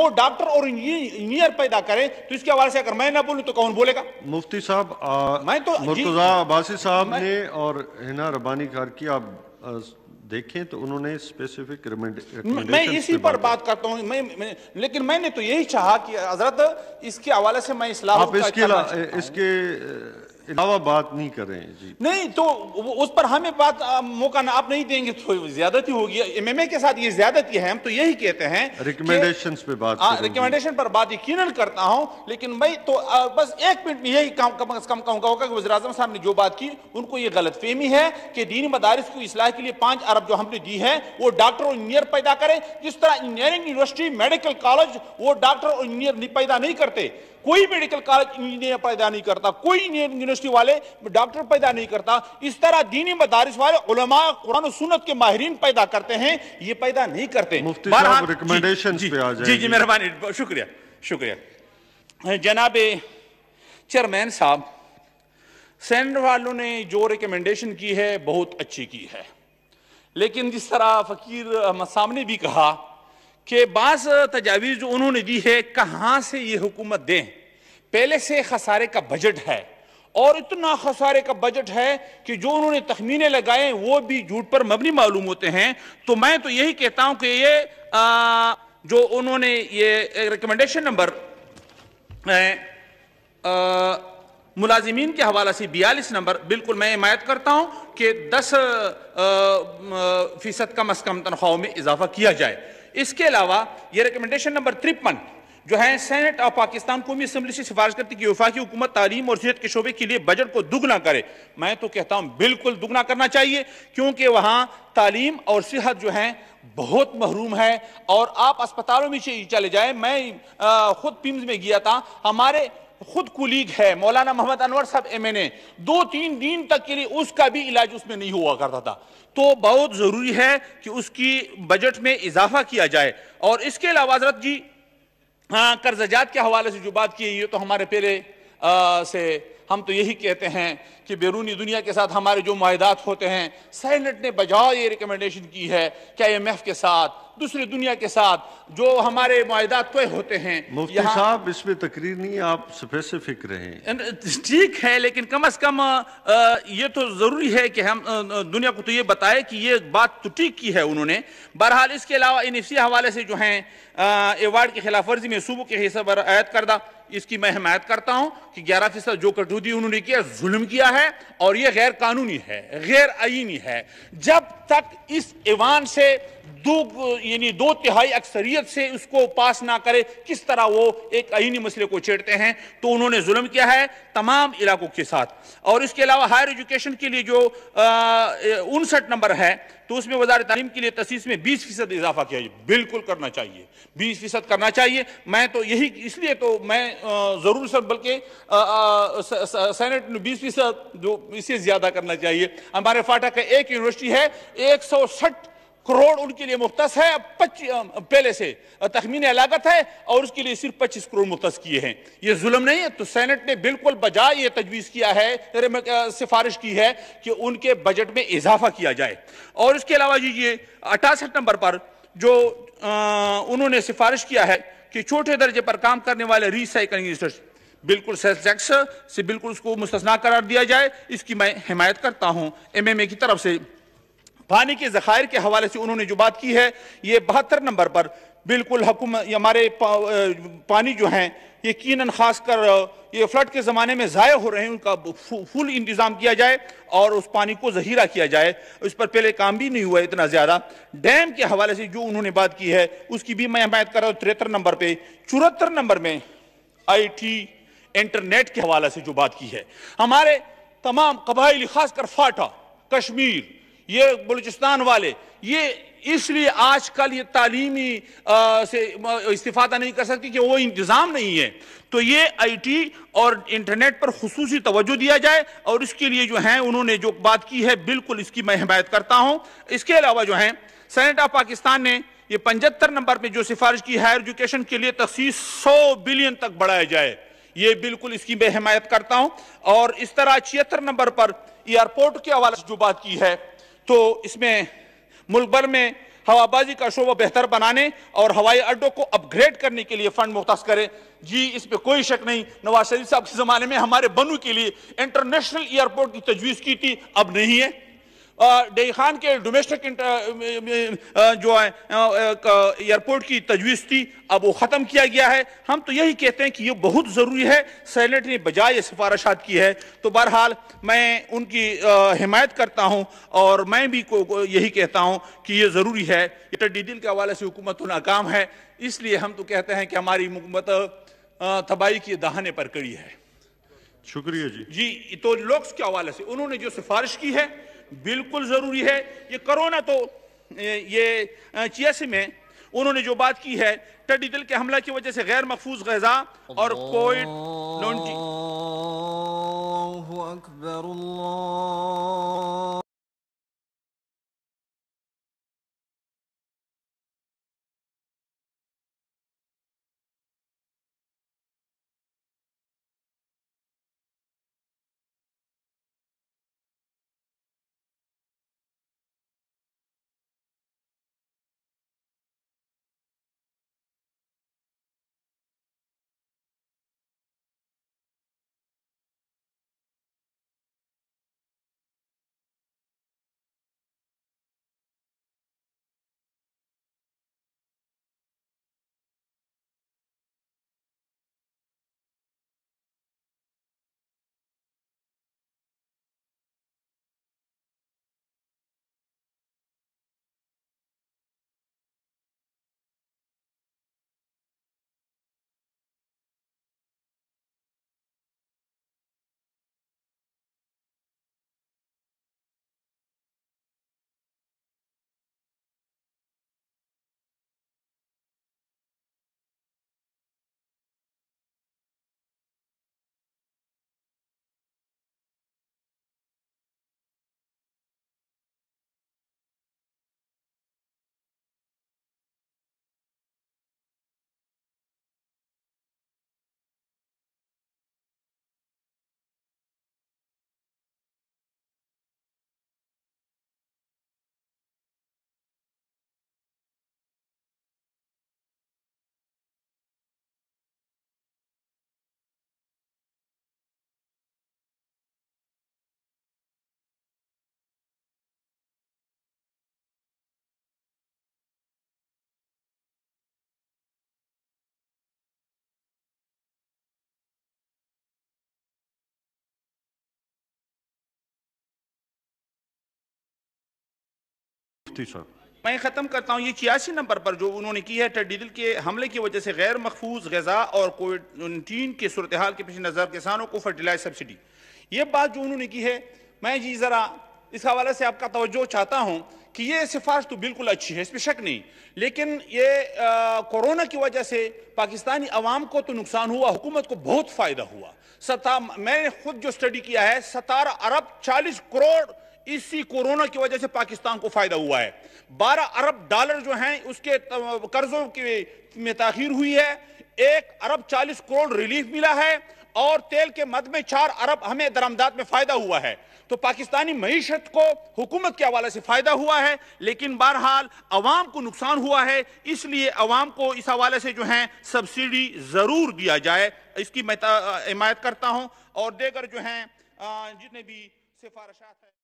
वो डॉक्टर और इंजीनियर पैदा करें तो इसके हवाले से अगर मैं ना बोलूं तो कौन बोलेगा मुफ्ती साहब मैं तो मुर्तजा अब्बासी साहब ने और हिना रबानी खार की आप देखें तो उन्होंने स्पेसिफिक मैं इसी पर बात करता हूँ मैं, मैं, लेकिन मैंने तो यही चाहा कि हजरत इसके हवाले से मैं इस्लाम आप इसके इसके अलावा बात नहीं कर रहे हैं जी नहीं तो उस पर हमें बात मौका ना आप नहीं देंगे तो ज्यादती होगी एमएमए के साथ ये ज्यादती है हम तो यही कहते हैं रिकमेंडेशन पे बात हाँ, रिकमेंडेशन पर बात यकीन करता हूँ लेकिन मैं तो आ, बस एक मिनट में यही कम कम अज कम कहूंगा होगा कि वजी अजम साहब ने जो बात की उनको ये गलत फहमी है कि दीनी मदारस को इसलाह के लिए पांच अरब जो हमने दी है वो डॉक्टर और इंजीनियर पैदा करें जिस तरह इंजीनियरिंग यूनिवर्सिटी मेडिकल कॉलेज वो डॉक्टर और इंजीनियर पैदा नहीं करते कोई मेडिकल कॉलेज इंजीनियर पैदा नहीं करता कोई यूनिवर्सिटी वाले डॉक्टर पैदा नहीं करता इस तरह दीनी मदारिस वाले उलमा कुरान सुनत के माहरीन पैदा करते हैं ये पैदा नहीं करते रिकमेंडेशन जी, जी, जी जी मेहरबानी शुक्रिया शुक्रिया जनाब चेयरमैन साहब सेंटर वालों ने जो रिकमेंडेशन की है बहुत अच्छी की है लेकिन जिस तरह फकीर अहमद साहब ने भी कहा कि बास तजावीज़ जो उन्होंने दी है कहाँ से ये हुकूमत दें पहले से खसारे का बजट है और इतना खसारे का बजट है कि जो उन्होंने तखमीने लगाए वो भी झूठ पर मबनी मालूम होते हैं तो मैं तो यही कहता हूं कि ये आ, जो उन्होंने ये रिकमेंडेशन नंबर मुलाजिमीन के हवाले से बयालीस नंबर बिल्कुल मैं हिमायत करता हूं कि दस फीसद कम अज कम तनख्वाहों में इजाफा किया जाए इसके अलावा ये रिकमेंडेशन नंबर तिरपन जो है सेनेट ऑफ पाकिस्तान कौमी असम्बली से सिफारिश करती कि वफाकी की हुकूमत तालीम और सेहत के शोबे के लिए बजट को दुगना करे मैं तो कहता हूँ बिल्कुल दुगना करना चाहिए क्योंकि वहाँ तालीम और सेहत जो है बहुत महरूम है और आप अस्पतालों में चले जाए मैं खुद पिम्स में गया था हमारे खुद कुलीग है मौलाना मोहम्मद अनवर साहब एम एन ए दो तीन दिन तक के लिए उसका भी इलाज उसमें नहीं हुआ करता था तो बहुत ज़रूरी है कि उसकी बजट में इजाफा किया जाए और इसके अलावा हजरत जी हाँ कर्जजात के हवाले से जो बात की ये तो हमारे पहले से हम तो यही कहते हैं कि बैरूनी दुनिया के साथ हमारे जो माहदात होते हैं सैनट ने बजाओ ये रिकमेंडेशन की है कि आई एम एफ के साथ दूसरी दुनिया के साथ जो हमारे माहदा तय होते हैं साहब इसमें तकरीर नहीं आप स्पेसिफिक रहे ठीक है लेकिन कम अज कम ये तो जरूरी है कि हम दुनिया को तो ये बताए कि ये बात तो ठीक की है उन्होंने बहरहाल इसके अलावा इन इसी हवाले से जो है एवार्ड की खिलाफ वर्जी में सूबों के हिस्सा पर आयद करदा इसकी मैं हमायत करता हूं कि ग्यारह फीसद जो कटौती उन्होंने किया जुल्म किया है और यह गैर कानूनी है गैर आईनी है जब तक इस ईवान से दो यानी दो तिहाई अक्सरियत से उसको पास ना करे किस तरह वो एक आईनी मसले को छेड़ते हैं तो उन्होंने जुल्म किया है तमाम इलाकों के साथ और इसके अलावा हायर एजुकेशन के लिए जो उनसठ नंबर है तो उसमें वजार तालीम के लिए तसीस में बीस फीसद इजाफा किया बिल्कुल करना चाहिए बीस फीसद करना चाहिए मैं तो यही इसलिए तो मैं ज़रूर सर बल्कि सेनेट बीस फीसद जो इसे ज़्यादा करना चाहिए हमारे फाटा का एक यूनिवर्सिटी है एक सौ सठ करोड़ उनके लिए मुख्त है अब पहले से तखमीन लागत है और उसके लिए सिर्फ पच्चीस करोड़ मुख्त किए हैं ये जुल्म नहीं है तो सैनट ने बिल्कुल बजाय ये तजवीज़ किया है सिफारिश की है कि उनके बजट में इजाफा किया जाए और इसके अलावा ये अठासठ नंबर पर जो आ, उन्होंने सिफारिश किया है कि छोटे दर्जे पर काम करने वाले रिसाइकलिंग बिल्कुल सेल्स से बिल्कुल उसको मुस्तना करार दिया जाए इसकी मैं हिमायत करता हूँ ए की तरफ से पानी के ज़खायर के हवाले से उन्होंने जो बात की है ये बहत्तर नंबर पर बिल्कुल हमारे पा, पानी जो हैं यकीन खासकर ये फ्लड के ज़माने में ज़ाय हो रहे हैं उनका फुल इंतज़ाम किया जाए और उस पानी को जहीरा किया जाए उस पर पहले काम भी नहीं हुआ इतना ज़्यादा डैम के हवाले से जो उन्होंने बात की है उसकी भी मैं हमायत कर रहा हूँ तिरहत्तर नंबर पर चौहत्तर नंबर में आई टी इंटरनेट के हवाले से जो बात की है हमारे तमाम कबाइली खासकर फाटा कश्मीर ये बलूचिस्तान वाले ये इसलिए आजकल ये तालीमी आ, से इस्तीफादा नहीं कर सकती कि वो इंतज़ाम नहीं है तो ये आईटी और इंटरनेट पर खसूस तोज्जो दिया जाए और इसके लिए जो हैं उन्होंने जो बात की है बिल्कुल इसकी मैं हिमायत करता हूँ इसके अलावा जो हैं सेनेट ऑफ पाकिस्तान ने ये पंचहत्तर नंबर पर जो सिफारिश की हायर एजुकेशन के लिए तकसीस सौ बिलियन तक बढ़ाया जाए ये बिल्कुल इसकी मैं हिमायत करता हूँ और इस तरह छिहत्तर नंबर पर एयरपोर्ट के हवाले से जो बात की है तो इसमें मुल्क भर में हवाबाजी का शोबा बेहतर बनाने और हवाई अड्डों को अपग्रेड करने के लिए फंड मुख्त करें जी इस पर कोई शक नहीं नवाज शरीफ साहब के ज़माने में हमारे बनू के लिए इंटरनेशनल एयरपोर्ट की तजवीज़ की थी अब नहीं है डेई खान के domestic um, um, um, uh, जो है एयरपोर्ट uh, uh, की तजवीज़ थी अब वो ख़त्म किया गया है हम तो यही कहते हैं कि ये बहुत ज़रूरी है सैनेट ने बजाय सिफारशात की है तो बहरहाल मैं उनकी हिमायत करता हूँ और मैं भी को, को यही कहता हूँ कि ये ज़रूरी है ये तो डी के हवाले से हुकूमत नाकाम है इसलिए हम तो कहते हैं कि हमारी हुकूमत तबाही की दहाने पर कड़ी है शुक्रिया जी जी तो लोक्स के हवाले से उन्होंने जो सिफारिश की है बिल्कुल ज़रूरी है ये कोरोना तो ये छियासी में उन्होंने जो बात की है टड्डी दिल के हमला की वजह से गैर महफूज गजा और कोविड जी सर मैं ख़त्म करता हूँ ये छियासी नंबर पर जो उन्होंने की है टड्डी दिल के हमले की वजह से गैर मखफूज गजा और कोविड के सूरत हाल के पेश नज़र किसानों को फर्टिलाइज सब्सिडी ये बात जो उन्होंने की है मैं जी ज़रा इस हवाले से आपका तोज्जो चाहता हूँ कि ये सिफारिश तो बिल्कुल अच्छी है इसमें शक नहीं लेकिन ये कोरोना की वजह से पाकिस्तानी अवाम को तो नुकसान हुआ हुकूमत को बहुत फ़ायदा हुआ सता मैंने खुद जो स्टडी किया है सतारह अरब चालीस करोड़ इसी कोरोना की वजह से पाकिस्तान को फायदा हुआ है 12 अरब डॉलर जो हैं उसके कर्जों की में तखिर हुई है एक अरब 40 करोड़ रिलीफ मिला है और तेल के मद में चार अरब हमें दरामदात में फायदा हुआ है तो पाकिस्तानी मीशत को हुकूमत के हवाले से फायदा हुआ है लेकिन बहरहाल अवाम को नुकसान हुआ है इसलिए अवाम को इस हवाले से जो है सब्सिडी जरूर दिया जाए इसकी मैं हिमायत करता हूँ और देकर जो है जितने भी सिफारशात है